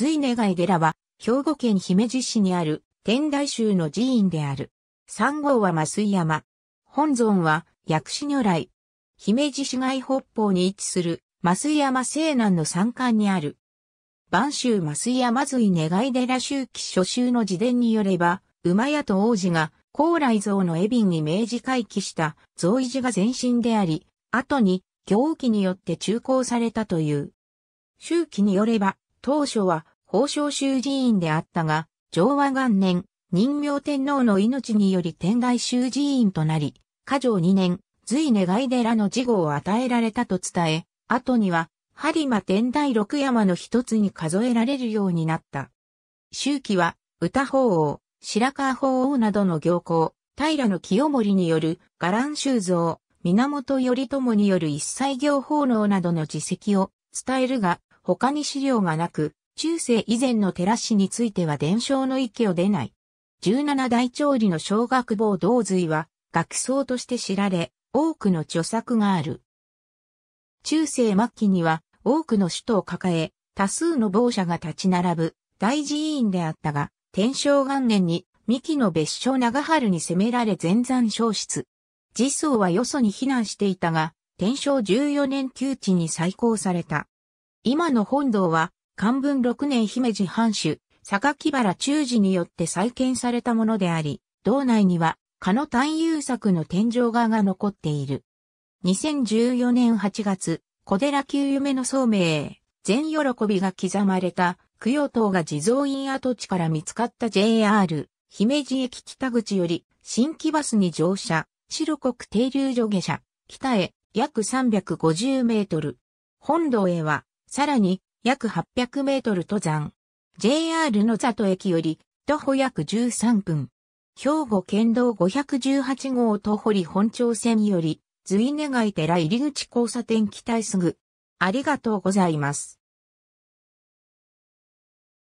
随願寺は、兵庫県姫路市にある天台宗の寺院である。三号は増井山。本尊は薬師如来。姫路市街北方に位置する増井山西南の山間にある。晩州増井山随願寺周期初秋の自伝によれば、馬屋と王子が高麗像のエビンに明治回帰した造維寺が前身であり、後に行基によって中興されたという。周期によれば、当初は法相州寺院であったが、昭和元年、人明天皇の命により天外州寺院となり、過剰2年、随願い寺の事後を与えられたと伝え、後には、播磨天台六山の一つに数えられるようになった。周期は、歌法王、白川法王などの行幸、平清盛による伽藍修造、源頼朝による一切行法能などの実績を伝えるが、他に資料がなく、中世以前の寺師については伝承の域を出ない。17大調理の小学坊道髄は学僧として知られ、多くの著作がある。中世末期には多くの首都を抱え、多数の坊者が立ち並ぶ大寺院であったが、天正元年に三木の別所長春に攻められ全山消失。実相はよそに避難していたが、天正14年旧地に再興された。今の本堂は漢文六年姫路藩主、坂木原中治によって再建されたものであり、道内には、かの探幽作の天井画が残っている。2014年8月、小寺旧夢の聡明、全喜びが刻まれた、供養塔が地蔵院跡地から見つかった JR、姫路駅北口より、新規バスに乗車、白国停留所下車、北へ約350メートル。本堂へは、さらに約800メートル登山。JR の里駅より徒歩約13分。兵庫県道518号徒堀本町線より、随根寺入口交差点北へすぐ。ありがとうございます。